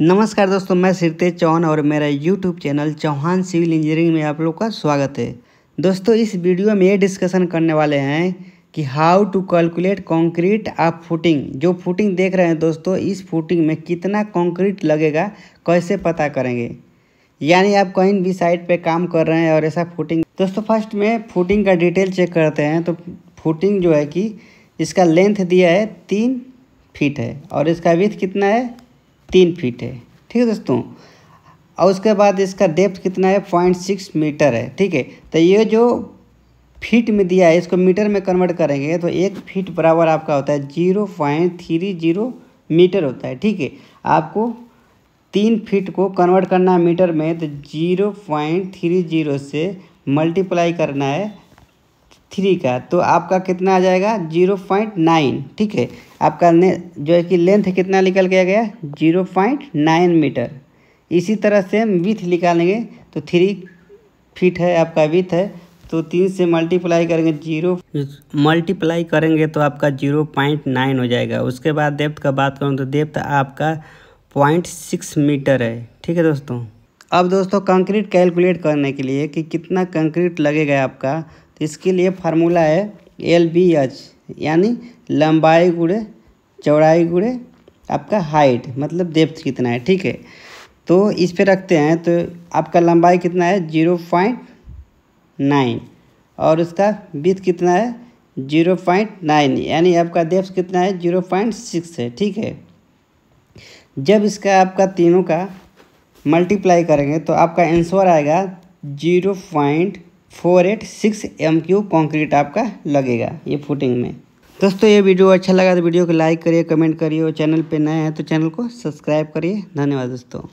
नमस्कार दोस्तों मैं सिरतेज चौहान और मेरा YouTube channel Chauhan civil engineering में आप लोग का स्वागत है दोस्तों इस वीडियो में ये डिस्कशन करने वाले हैं कि हाउ टू कैलकुलेट कंक्रीट आप फुटिंग जो फुटिंग देख रहे हैं दोस्तों इस फुटिंग में कितना कंक्रीट लगेगा कैसे पता करेंगे यानी आप कहीं भी साइड पर काम कर रहे हैं और ऐसा फुटिंग दोस्तों फर्स्ट में फुटिंग का डिटेल चेक करते हैं तो फुटिंग जो है कि इसका लेंथ दिया है तीन फीट है और इसका विथ कितना है तीन फीट है ठीक है दोस्तों और उसके बाद इसका डेप्थ कितना है पॉइंट सिक्स मीटर है ठीक है तो ये जो फीट में दिया है इसको मीटर में कन्वर्ट करेंगे तो एक फीट बराबर आपका होता है zero point three zero metre होता है ठीक है आपको तीन फीट को कन्वर्ट करना है मीटर में तो जीरो पॉइंट थ्री जीरो से मल्टीप्लाई करना है थ्री का तो आपका कितना आ जाएगा जीरो पॉइंट नाइन ठीक है आपका ने जो है कि लेंथ कितना निकल के गया जीरो पॉइंट नाइन मीटर इसी तरह से हम विथ निकालेंगे तो थ्री फीट है आपका विथ है तो तीन से मल्टीप्लाई करेंगे जीरो मल्टीप्लाई करेंगे तो आपका जीरो पॉइंट नाइन हो जाएगा उसके बाद डेप्थ का बात करूँ तो डेप्थ आपका पॉइंट सिक्स मीटर है ठीक है दोस्तों अब दोस्तों कंक्रीट कैलकुलेट करने के लिए कि कितना कंक्रीट लगेगा आपका तो इसके लिए फार्मूला है एल बी एच यानी लंबाई गुड़े चौड़ाई गुड़े आपका हाइट मतलब डेप्थ कितना है ठीक है तो इस पे रखते हैं तो आपका लंबाई कितना है जीरो पॉइंट नाइन और उसका विथ कितना है जीरो पॉइंट नाइन यानी आपका डेप्थ कितना है जीरो पॉइंट सिक्स है ठीक है जब इसका आपका तीनों का मल्टीप्लाई करेंगे तो आपका आंसर आएगा zero point four eight six M Q concrete आपका लगेगा ये फुटिंग में दोस्तों ये वीडियो अच्छा लगा तो वीडियो को लाइक करिए कमेंट करिए और चैनल पे नए हैं तो चैनल को सब्सक्राइब करिए धन्यवाद दोस्तों